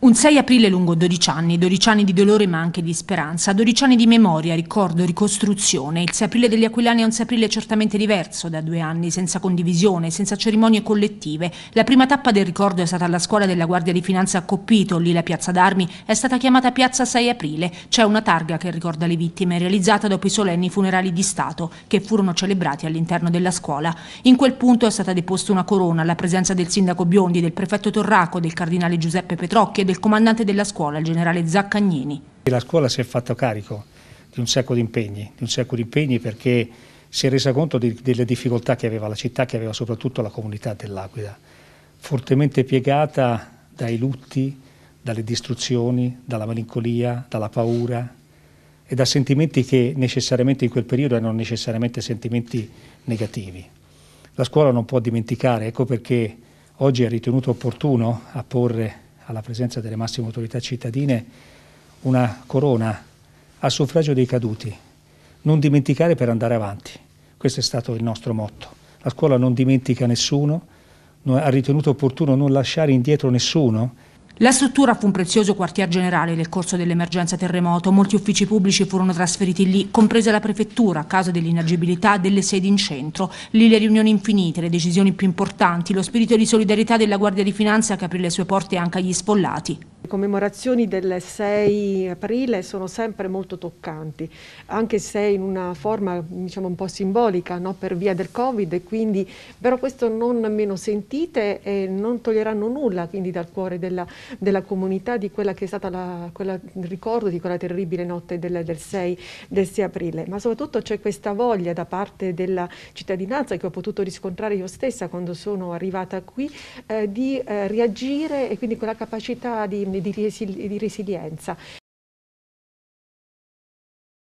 Un 6 aprile lungo 12 anni, 12 anni di dolore ma anche di speranza, 12 anni di memoria, ricordo, ricostruzione. Il 6 aprile degli aquilani è un 6 aprile certamente diverso da due anni, senza condivisione, senza cerimonie collettive. La prima tappa del ricordo è stata alla scuola della Guardia di Finanza a Coppito, lì la piazza d'armi è stata chiamata piazza 6 aprile. C'è una targa che ricorda le vittime, realizzata dopo i solenni funerali di Stato che furono celebrati all'interno della scuola. In quel punto è stata deposta una corona alla presenza del sindaco Biondi, del prefetto Torraco, del cardinale Giuseppe Petrocchi del comandante della scuola, il generale Zaccagnini. La scuola si è fatta carico di un sacco di impegni, di un sacco di impegni perché si è resa conto di, delle difficoltà che aveva la città, che aveva soprattutto la comunità dell'Aquila, fortemente piegata dai lutti, dalle distruzioni, dalla malinconia, dalla paura e da sentimenti che necessariamente in quel periodo erano necessariamente sentimenti negativi. La scuola non può dimenticare, ecco perché oggi ha ritenuto opportuno apporre alla presenza delle massime autorità cittadine una corona a suffragio dei caduti. Non dimenticare per andare avanti. Questo è stato il nostro motto. La scuola non dimentica nessuno, ha ritenuto opportuno non lasciare indietro nessuno la struttura fu un prezioso quartier generale nel corso dell'emergenza terremoto. Molti uffici pubblici furono trasferiti lì, compresa la prefettura, a causa dell'inagibilità delle sedi in centro. Lì le riunioni infinite, le decisioni più importanti, lo spirito di solidarietà della Guardia di Finanza che aprì le sue porte anche agli sfollati commemorazioni del 6 aprile sono sempre molto toccanti, anche se in una forma diciamo, un po' simbolica no? per via del Covid, e quindi, però questo non meno sentite e non toglieranno nulla quindi, dal cuore della, della, comunità di quella che è stata la, quella, il ricordo di quella terribile notte del, del, 6, del 6 aprile, ma soprattutto c'è questa voglia da parte della cittadinanza che ho potuto riscontrare io stessa quando sono arrivata qui eh, di eh, reagire e quindi quella capacità di di, resili- di resilienza